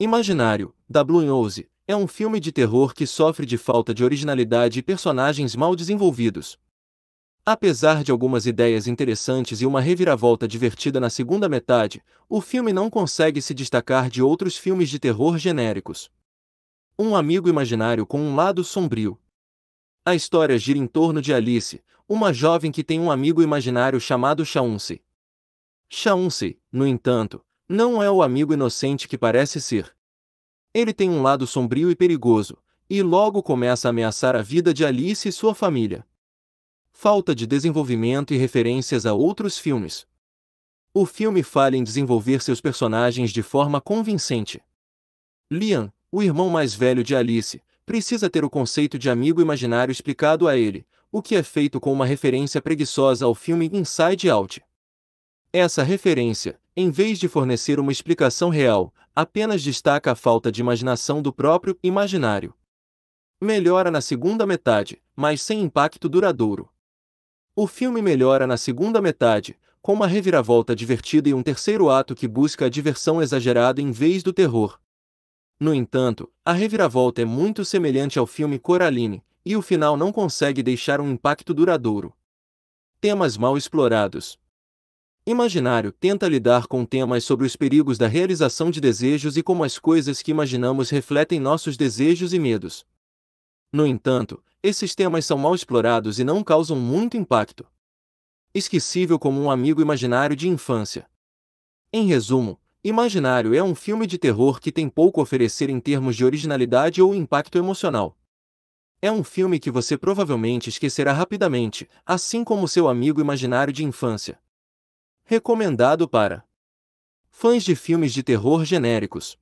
Imaginário, da Blue Nose, é um filme de terror que sofre de falta de originalidade e personagens mal desenvolvidos. Apesar de algumas ideias interessantes e uma reviravolta divertida na segunda metade, o filme não consegue se destacar de outros filmes de terror genéricos. Um amigo imaginário com um lado sombrio. A história gira em torno de Alice, uma jovem que tem um amigo imaginário chamado Chaunce. Chaunce, no entanto, não é o amigo inocente que parece ser. Ele tem um lado sombrio e perigoso, e logo começa a ameaçar a vida de Alice e sua família. Falta de desenvolvimento e referências a outros filmes. O filme falha em desenvolver seus personagens de forma convincente. Liam, o irmão mais velho de Alice, precisa ter o conceito de amigo imaginário explicado a ele, o que é feito com uma referência preguiçosa ao filme Inside Out. Essa referência, em vez de fornecer uma explicação real, apenas destaca a falta de imaginação do próprio imaginário. Melhora na segunda metade, mas sem impacto duradouro. O filme melhora na segunda metade, com uma reviravolta divertida e um terceiro ato que busca a diversão exagerada em vez do terror. No entanto, a reviravolta é muito semelhante ao filme Coraline, e o final não consegue deixar um impacto duradouro. Temas mal explorados, imaginário tenta lidar com temas sobre os perigos da realização de desejos e como as coisas que imaginamos refletem nossos desejos e medos. No entanto, esses temas são mal explorados e não causam muito impacto. Esquecível como um amigo imaginário de infância. Em resumo, Imaginário é um filme de terror que tem pouco a oferecer em termos de originalidade ou impacto emocional. É um filme que você provavelmente esquecerá rapidamente, assim como seu amigo imaginário de infância. Recomendado para fãs de filmes de terror genéricos.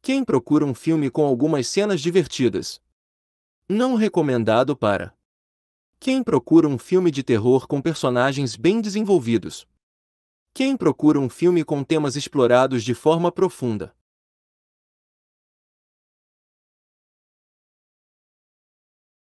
Quem procura um filme com algumas cenas divertidas. Não recomendado para quem procura um filme de terror com personagens bem desenvolvidos. Quem procura um filme com temas explorados de forma profunda.